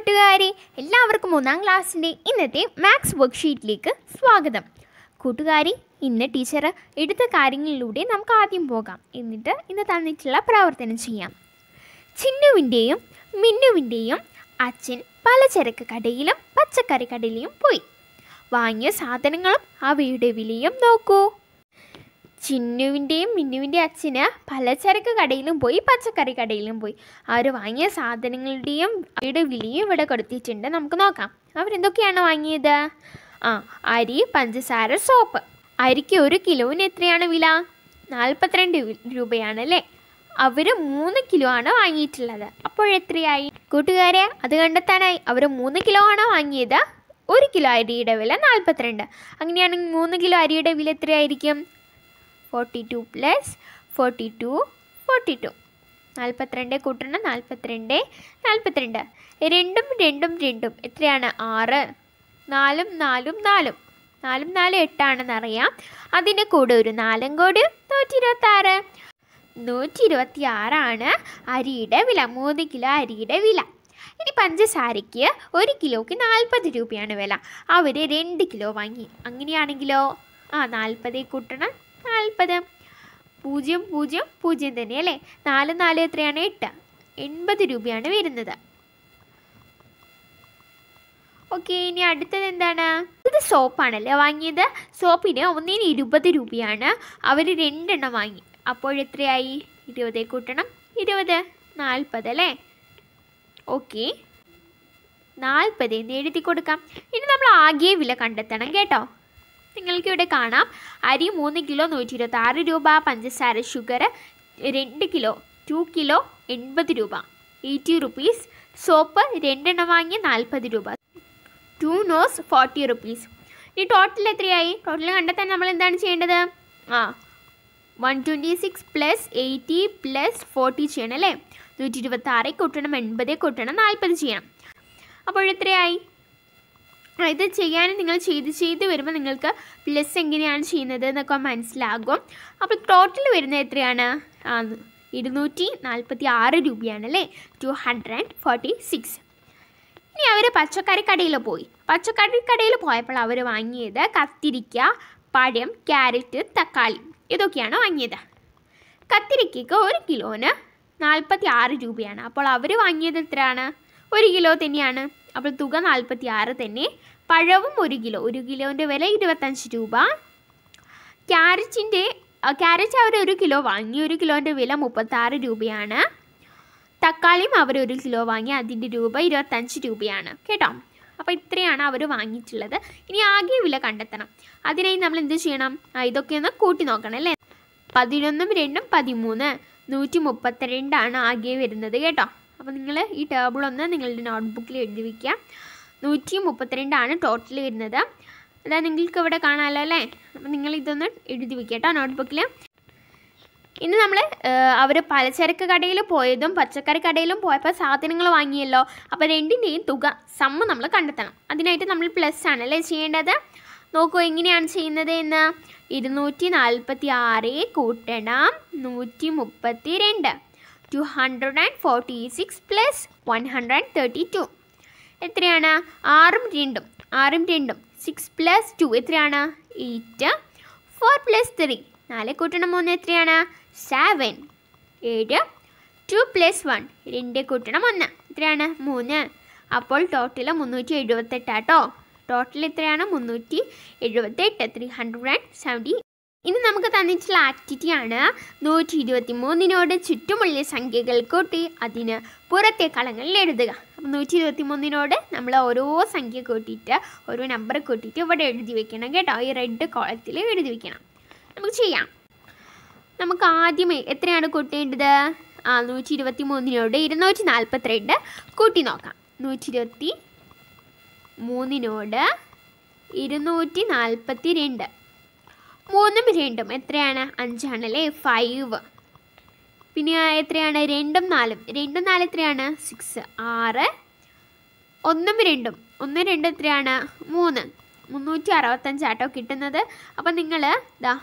കൂട്ടുകാരെ എല്ലാവർക്കും മൂന്നാം ക്ലാസ്സിൻ്റെ ഇന്നത്തെ മാത്സ് വർക്ക്ഷീറ്റിലേക്ക് സ്വാഗതം കൂട്ടുകാരി ഇന്ന് ടീച്ചർ എടുത്ത കാര്യങ്ങളിലൂടെ നമുക്ക് ആദ്യം പോകാം എന്നിട്ട് ഇന്ന് തന്നിട്ടുള്ള പ്രവർത്തനം ചെയ്യാം ചിന്നുവിൻ്റെയും മിന്നുവിൻ്റെയും അച്ഛൻ പലചരക്ക് കടയിലും പച്ചക്കറി കടയിലും പോയി വാങ്ങിയ സാധനങ്ങളും അവയുടെ വിലയും നോക്കൂ ചിന്നുവിൻ്റെയും മിന്നുവിൻ്റെ അച്ഛന് പലചരക്ക് കടയിലും പോയി പച്ചക്കറി കടയിലും പോയി അവർ വാങ്ങിയ സാധനങ്ങളുടെയും അവരുടെ വിലയും ഇവിടെ കൊടുത്തിട്ടുണ്ട് നമുക്ക് നോക്കാം അവരെന്തൊക്കെയാണ് വാങ്ങിയത് ആ അരി പഞ്ചസാര സോപ്പ് അരിക്ക് ഒരു കിലോവിന് എത്രയാണ് വില നാൽപ്പത്തിരണ്ട് രൂപയാണ് അല്ലേ അവർ മൂന്ന് കിലോ ആണ് വാങ്ങിയിട്ടുള്ളത് അപ്പോഴെത്രയായി കൂട്ടുകാരെ അത് കണ്ടെത്താനായി അവർ മൂന്ന് കിലോ ആണ് വാങ്ങിയത് ഒരു കിലോ അരിയുടെ വില നാൽപ്പത്തിരണ്ട് അങ്ങനെയാണെങ്കിൽ മൂന്ന് കിലോ അരിയുടെ വില എത്രയായിരിക്കും forty two plus forty two forty two നാൽപ്പത്തിരണ്ട് കൂട്ടണം നാൽപ്പത്തിരണ്ട് നാൽപ്പത്തിരണ്ട് രണ്ടും രണ്ടും രണ്ടും എത്രയാണ് ആറ് നാലും നാലും നാലും നാലും നാല് എട്ടാണെന്ന് അറിയാം അതിൻ്റെ കൂടെ ഒരു നാലും കൂടി നൂറ്റി ഇരുപത്താറ് നൂറ്റി ഇരുപത്തി ആറാണ് അരിയുടെ വില മൂന്ന് കിലോ അരിയുടെ വില ഇനി പഞ്ചസാരയ്ക്ക് ഒരു കിലോയ്ക്ക് നാൽപ്പത് രൂപയാണ് വില അവർ രണ്ട് കിലോ വാങ്ങി അങ്ങനെയാണെങ്കിലോ ആ നാൽപ്പതേ കൂട്ടണം നാൽപ്പത് പൂജ്യം പൂജ്യം പൂജ്യം തന്നെയല്ലേ നാല് നാല് എത്രയാണ് എട്ട് എൺപത് രൂപയാണ് വരുന്നത് ഓക്കെ ഇനി അടുത്തത് എന്താണ് ഇത് സോപ്പാണല്ലേ വാങ്ങിയത് സോപ്പിന് ഒന്നിന് ഇരുപത് രൂപയാണ് അവർ രണ്ടെണ്ണം വാങ്ങി അപ്പോഴെത്രയായി ഇരുപതേ കൂട്ടണം ഇരുപത് നാൽപ്പത് അല്ലേ ഓക്കെ നാൽപ്പത് എന്ന് എഴുതി കൊടുക്കാം ഇനി നമ്മൾ ആകെ വില കണ്ടെത്തണം കേട്ടോ നിങ്ങൾക്ക് ഇവിടെ കാണാം അരി മൂന്ന് കിലോ നൂറ്റി ഇരുപത്തി ആറ് രൂപ പഞ്ചസാര ഷുഗർ രണ്ട് കിലോ ടു കിലോ എൺപത് രൂപ എയ്റ്റി റുപ്പീസ് സോപ്പ് രണ്ടെണ്ണം വാങ്ങി നാൽപ്പത് രൂപ ടു നോസ് ഫോർട്ടി റുപ്പീസ് ഇനി ടോട്ടൽ എത്രയായി ടോട്ടൽ കണ്ടെത്താൻ നമ്മൾ എന്താണ് ചെയ്യേണ്ടത് ആ one twenty six plus eighty plus forty ചെയ്യണം അല്ലേ നൂറ്റി ഇരുപത്തി ആറ് കൂട്ടണം എൺപതേ കൂട്ടണം നാൽപ്പത് ചെയ്യണം അപ്പോഴെത്രയായി ഇത് ചെയ്യാൻ നിങ്ങൾ ചെയ്ത് ചെയ്ത് വരുമ്പോൾ നിങ്ങൾക്ക് പ്ലസ് എങ്ങനെയാണ് ചെയ്യുന്നത് എന്നൊക്കെ മനസ്സിലാകും അപ്പോൾ ടോട്ടൽ വരുന്നത് എത്രയാണ് ഇരുന്നൂറ്റി നാൽപ്പത്തി ആറ് രൂപയാണ് അല്ലേ ടു ഹൺഡ്രഡ് ഫോർട്ടി സിക്സ് ഇനി അവർ പച്ചക്കറി കടയിൽ പോയി പച്ചക്കറി കടയിൽ പോയപ്പോൾ അവർ വാങ്ങിയത് കത്തിരിക്ക പഴം ക്യാരറ്റ് തക്കാളി ഇതൊക്കെയാണ് വാങ്ങിയത് കത്തിരിക്കയ്ക്ക് ഒരു കിലോന് നാൽപ്പത്തി ആറ് രൂപയാണ് അപ്പോൾ അവർ വാങ്ങിയത് എത്രയാണ് ഒരു കിലോ തന്നെയാണ് അപ്പോൾ തുക നാൽപ്പത്തി ആറ് തന്നെ പഴവും ഒരു കിലോ ഒരു കിലോൻ്റെ വില ഇരുപത്തഞ്ച് രൂപ ക്യാരറ്റിൻ്റെ ക്യാരറ്റ് അവർ ഒരു കിലോ വാങ്ങി ഒരു കിലോൻ്റെ വില മുപ്പത്താറ് രൂപയാണ് തക്കാളിയും അവർ ഒരു കിലോ വാങ്ങി അതിൻ്റെ രൂപ ഇരുപത്തഞ്ച് രൂപയാണ് കേട്ടോ അപ്പോൾ ഇത്രയാണ് അവർ വാങ്ങിയിട്ടുള്ളത് ഇനി ആകെ വില കണ്ടെത്തണം അതിനായി നമ്മൾ എന്ത് ചെയ്യണം ഇതൊക്കെ ഒന്ന് കൂട്ടി നോക്കണം അല്ലേ പതിനൊന്നും രണ്ടും പതിമൂന്ന് നൂറ്റി മുപ്പത്തിരണ്ടാണ് ആകെ വരുന്നത് കേട്ടോ അപ്പോൾ നിങ്ങൾ ഈ ടേബിൾ ഒന്ന് നിങ്ങളുടെ നോട്ട്ബുക്കിൽ എഴുതി വയ്ക്കുക നൂറ്റി മുപ്പത്തിരണ്ടാണ് ടോട്ടൽ വരുന്നത് അതായത് നിങ്ങൾക്ക് ഇവിടെ കാണാമല്ലോ അല്ലേ അപ്പോൾ നിങ്ങൾ ഇതൊന്ന് എഴുതി വയ്ക്കുക കേട്ടോ നോട്ട്ബുക്കിൽ ഇന്ന് നമ്മൾ അവർ പലചരക്ക് കടയിൽ പോയതും പച്ചക്കറി കടയിലും പോയപ്പോൾ സാധനങ്ങൾ വാങ്ങിയല്ലോ അപ്പോൾ രണ്ടിൻ്റെയും തുക സമ്മ നമ്മൾ കണ്ടെത്തണം അതിനായിട്ട് നമ്മൾ പ്ലസ് ആണ് അല്ലേ ചെയ്യേണ്ടത് നോക്കൂ എങ്ങനെയാണ് ചെയ്യുന്നത് എന്ന് ഇരുന്നൂറ്റി നാൽപ്പത്തി ആറ് കൂട്ടണം നൂറ്റി മുപ്പത്തി രണ്ട് 246 plus one hundred thirty two എത്രയാണ് ആറും രണ്ടും ആറും രണ്ടും സിക്സ് പ്ലസ് ടു എത്രയാണ് എയ്റ്റ് ഫോർ പ്ലസ് ത്രീ നാല് കൂട്ടണം മൂന്ന് എത്രയാണ് സെവൻ ഏഴ് ടു പ്ലസ് വൺ രണ്ട് കൂട്ടണം ഒന്ന് എത്രയാണ് മൂന്ന് അപ്പോൾ ടോട്ടൽ മുന്നൂറ്റി എഴുപത്തെട്ടാട്ടോ ടോട്ടൽ എത്രയാണ് മുന്നൂറ്റി എഴുപത്തെട്ട് ത്രീ ഹൺഡ്രഡ് ആൻഡ് സെവൻറ്റി ഇനി നമുക്ക് തന്നിട്ടുള്ള ആക്ടിവിറ്റി ആണ് നൂറ്റി ഇരുപത്തി മൂന്നിനോട് ചുറ്റുമുള്ള സംഖ്യകൾ കൂട്ടി അതിന് പുറത്തെ കളങ്ങളിൽ എഴുതുക അപ്പം നൂറ്റി ഇരുപത്തി മൂന്നിനോട് നമ്മൾ ഓരോ സംഖ്യ കൂട്ടിയിട്ട് ഓരോ നമ്പർ കൂട്ടിയിട്ട് ഇവിടെ എഴുതി വെക്കണം കേട്ടോ ഈ റെഡ് കോളത്തിൽ എഴുതി വെക്കണം നമുക്ക് ചെയ്യാം നമുക്ക് ആദ്യമേ എത്രയാണ് കൂട്ടേണ്ടത് ആ നൂറ്റി ഇരുപത്തി മൂന്നിനോട് ഇരുന്നൂറ്റി നാൽപ്പത്തി രണ്ട് കൂട്ടി നോക്കാം നൂറ്റി ഇരുപത്തി മൂന്നിനോട് ഇരുന്നൂറ്റി നാൽപ്പത്തി രണ്ട് മൂന്നും രണ്ടും എത്രയാണ് അഞ്ചാണ് അല്ലേ ഫൈവ് പിന്നെ എത്രയാണ് രണ്ടും നാലും രണ്ടും നാല് എത്രയാണ് സിക്സ് ആറ് ഒന്നും രണ്ടും ഒന്ന് രണ്ട് എത്രയാണ് മൂന്ന് മുന്നൂറ്റി അറുപത്തഞ്ച് ആട്ടോ കിട്ടുന്നത് അപ്പം നിങ്ങൾ ഇതാ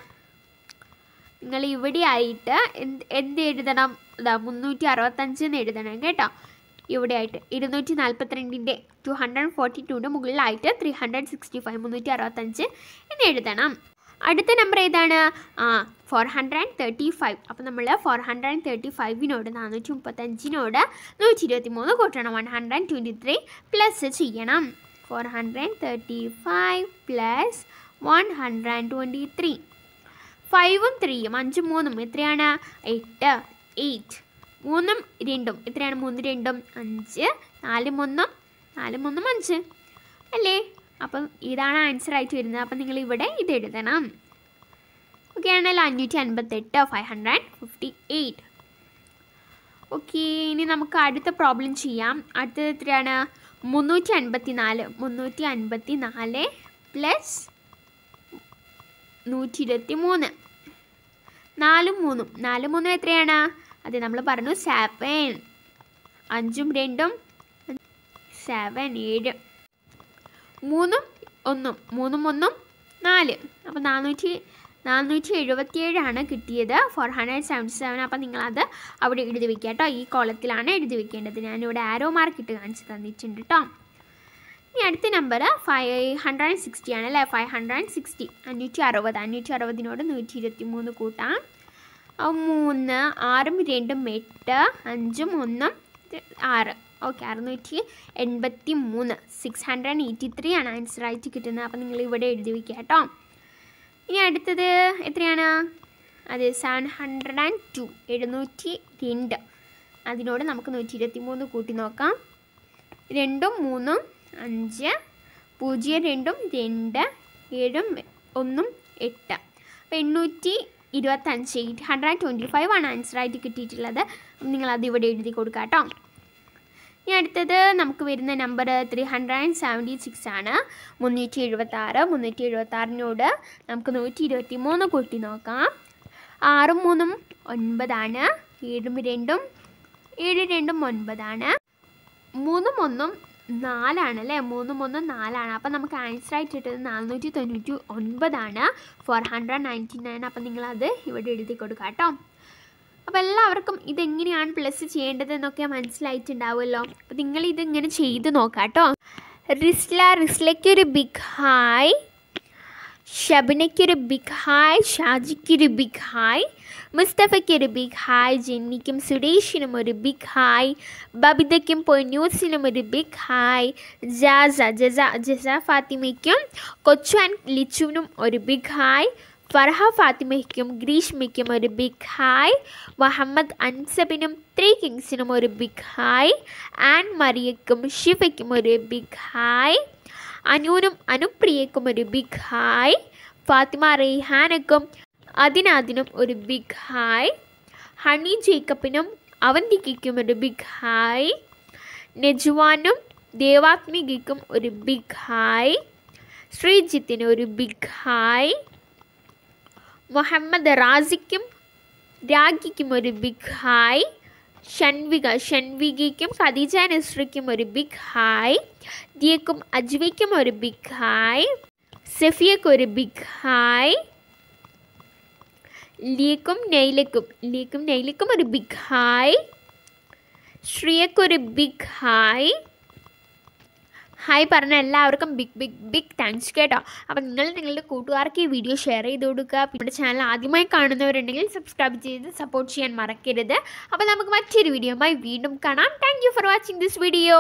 നിങ്ങൾ ഇവിടെ ആയിട്ട് എന്ത് എന്ത് എഴുതണം ഇതാ മുന്നൂറ്റി അറുപത്തഞ്ച് എന്ന് എഴുതണം കേട്ടോ ഇവിടെ ആയിട്ട് ഇരുന്നൂറ്റി നാൽപ്പത്തിരണ്ടിൻ്റെ ടു ഹൺഡ്രഡ് ഫോർട്ടി ടുവിൻ്റെ മുകളിലായിട്ട് ത്രീ ഹൺഡ്രഡ് സിക്സ്റ്റി ഫൈവ് മുന്നൂറ്റി അറുപത്തഞ്ച് എന്ന് എഴുതണം അടുത്ത നമ്പർ ഏതാണ് ആ four hundred and thirty five അപ്പോൾ നമ്മൾ ഫോർ ഹൺഡ്രഡ് ആൻഡ് തേർട്ടി ഫൈവിനോട് നാനൂറ്റി മുപ്പത്തഞ്ചിനോട് നൂറ്റി ഇരുപത്തി മൂന്ന് കൂട്ടണം one hundred and twenty three plus ചെയ്യണം four hundred and thirty five plus one hundred and twenty three ഫൈവും ത്രീയും അഞ്ചും മൂന്നും എത്രയാണ് എട്ട് എയ്റ്റ് മൂന്നും രണ്ടും എത്രയാണ് മൂന്ന് രണ്ടും അഞ്ച് നാലും ഒന്നും നാലും ഒന്നും അഞ്ച് അല്ലേ അപ്പം ഇതാണ് ആൻസർ ആയിട്ട് വരുന്നത് അപ്പം നിങ്ങൾ ഇവിടെ ഇത് എഴുതണം ഓക്കെ ആണല്ലോ അഞ്ഞൂറ്റി അൻപത്തെട്ട് five hundred fifty eight okay ഇനി നമുക്ക് അടുത്ത പ്രോബ്ലം ചെയ്യാം അടുത്തത് എത്രയാണ് മുന്നൂറ്റി അൻപത്തി നാല് മുന്നൂറ്റി അൻപത്തി നാല് പ്ലസ് നൂറ്റി ഇരുപത്തി മൂന്ന് നാലും മൂന്നും നാല് മൂന്നും എത്രയാണ് അതെ നമ്മൾ പറഞ്ഞു സെവൻ അഞ്ചും രണ്ടും സെവൻ ഏഴ് മൂന്നും ഒന്നും മൂന്നും ഒന്നും നാല് അപ്പോൾ നാനൂറ്റി നാനൂറ്റി എഴുപത്തിയേഴാണ് കിട്ടിയത് ഫോർ ഹൺഡ്രഡ് സെവൻറ്റി സെവൻ അപ്പോൾ നിങ്ങളത് അവിടെ എഴുതി വയ്ക്കുക കേട്ടോ ഈ കോളത്തിലാണ് എഴുതി വയ്ക്കേണ്ടത് ഞാനിവിടെ ആരോ മാർക്ക് ഇട്ട് കാണിച്ച് തന്നിട്ടുണ്ട് കേട്ടോ ഇനി അടുത്ത number five hundred and sixty ആണ് അല്ലേ ഫൈവ് ഹൺഡ്രഡ് ആൻഡ് സിക്സ്റ്റി അഞ്ഞൂറ്റി അറുപത് അഞ്ഞൂറ്റി അറുപതിനോട് നൂറ്റി ഇരുപത്തി മൂന്ന് കൂട്ടാം മൂന്ന് ആറും രണ്ടും എട്ട് അഞ്ചും ഒന്നും ആറ് ഓക്കെ അറുന്നൂറ്റി എൺപത്തി മൂന്ന് six hundred and eighty three ആണ് ആൻസർ ആയിട്ട് കിട്ടുന്നത് അപ്പം നിങ്ങൾ ഇവിടെ എഴുതി വയ്ക്കുക കേട്ടോ ഇനി അടുത്തത് എത്രയാണ് അത് സെവൻ ഹൺഡ്രഡ് ആൻഡ് ടു എഴുന്നൂറ്റി രണ്ട് അതിനോട് നമുക്ക് നൂറ്റി ഇരുപത്തി മൂന്ന് കൂട്ടി നോക്കാം രണ്ടും മൂന്നും അഞ്ച് പൂജ്യം രണ്ടും രണ്ട് ഏഴും ഒന്നും എട്ട് അപ്പം എണ്ണൂറ്റി ഇരുപത്തഞ്ച് eight hundred and twenty five ആണ് ആൻസർ ആയിട്ട് കിട്ടിയിട്ടുള്ളത് നിങ്ങളത് ഇവിടെ എഴുതി കൊടുക്കാം കേട്ടോ ഇനി അടുത്തത് നമുക്ക് വരുന്ന number three hundred and seventy six ആണ് മുന്നൂറ്റി എഴുപത്തി ആറ് മുന്നൂറ്റി എഴുപത്തി ആറിനോട് നമുക്ക് നൂറ്റി ഇരുപത്തി മൂന്ന് കൂട്ടി നോക്കാം ആറും മൂന്നും ഒൻപതാണ് ഏഴും രണ്ടും ഏഴ് രണ്ടും ഒൻപതാണ് മൂന്നും ഒന്നും നാലാണ് അല്ലേ മൂന്നും ഒന്നും നാലാണ് അപ്പം നമുക്ക് ആൻസർ ആയിട്ട് കിട്ടുന്നത് നാനൂറ്റി തൊണ്ണൂറ്റി ഒൻപതാണ് ഫോർ ഹൺഡ്രഡ് നയൻറ്റി നയൻ അപ്പം നിങ്ങളത് ഇവിടെ എഴുതി കൊടുക്കാം കേട്ടോ അപ്പോൾ എല്ലാവർക്കും ഇതെങ്ങനെയാണ് പ്ലസ് ചെയ്യേണ്ടതെന്നൊക്കെ മനസ്സിലായിട്ടുണ്ടാവുമല്ലോ അപ്പോൾ നിങ്ങൾ ഇതിങ്ങനെ ചെയ്ത് നോക്കാം കേട്ടോ റിസ്ല റിസ്ലയ്ക്ക് ഒരു ബിഗ് ഹായ് ഷബിനയ്ക്കൊരു ബിഗ് ഹായ് ഷാജിക്കൊരു ബിഗ് ഹായ് മുസ്തഫയ്ക്കൊരു ബിഗ് ഹായ് ജെന്നിക്കും സുരേഷിനും ഒരു ബിഗ് ഹായ് ബബിതയ്ക്കും പൊന്നൂസിനും ഒരു ബിഗ് ഹായ് ജാസ ജസ ജസ ഫാത്തിമയ്ക്കും കൊച്ചു ആൻഡ് ലിച്ചുവിനും ഒരു ബിഗ് ഹായ് ഫർഹ ഫാത്തിമയ്ക്കും ഗ്രീഷ്മയ്ക്കും ഒരു ബിഗ് ഹായ് മുഹമ്മദ് അൻസബിനും ത്രീ കിങ്സിനും ഒരു ബിഗ് ഹായ് ആൻഡ് മറിയയ്ക്കും ഷിഫയ്ക്കും ഒരു ബിഗ് ഹായ് അനൂനും അനുപ്രിയയ്ക്കും ഒരു ബിഗ് ഹായ് ഫാത്തിമ റെയ്ഹാനക്കും അതിനാദിനും ഒരു ബിഗ് ഹായ് ഹണി ജേക്കബിനും അവന്തിക്കും ഒരു ബിഗ് ഹായ് നെജുവാനും ദേവാത്മികയ്ക്കും ഒരു ബിഗ് ഹായ് ശ്രീജിത്തിന് ഒരു ബിഗ് ഹായ് മുഹമ്മദ് റാസിക്കും രാഖിക്കും ഒരു ബിഗ് ഹായ് ഷൺവിക ഷൺവികയ്ക്കും ഖദീജ നസ്രയ്ക്കും ഒരു ബിഗ് ഹായ് ദിയക്കും അജ്വയ്ക്കും ഒരു ബിഗ് ഹായ് സെഫിയക്ക് ഒരു ബിഗ് ഹായ് ലിയക്കും നെയ്ലക്കും ലിയക്കും നെയ്ലക്കും ഒരു ബിഗ് ഹായ് ശ്രീയക്കൊരു ബിഗ് ഹായ് ഹായ് പറഞ്ഞ എല്ലാവർക്കും ബിഗ് ബിഗ് ബിഗ് താങ്ക്സ് കേട്ടോ അപ്പോൾ നിങ്ങൾ നിങ്ങളുടെ കൂട്ടുകാർക്ക് ഈ വീഡിയോ ഷെയർ ചെയ്ത് കൊടുക്കുക നമ്മുടെ ചാനൽ ആദ്യമായി കാണുന്നവരുണ്ടെങ്കിൽ സബ്സ്ക്രൈബ് ചെയ്ത് സപ്പോർട്ട് ചെയ്യാൻ മറക്കരുത് അപ്പോൾ നമുക്ക് മറ്റൊരു വീഡിയോ വീണ്ടും കാണാം thank for watching this video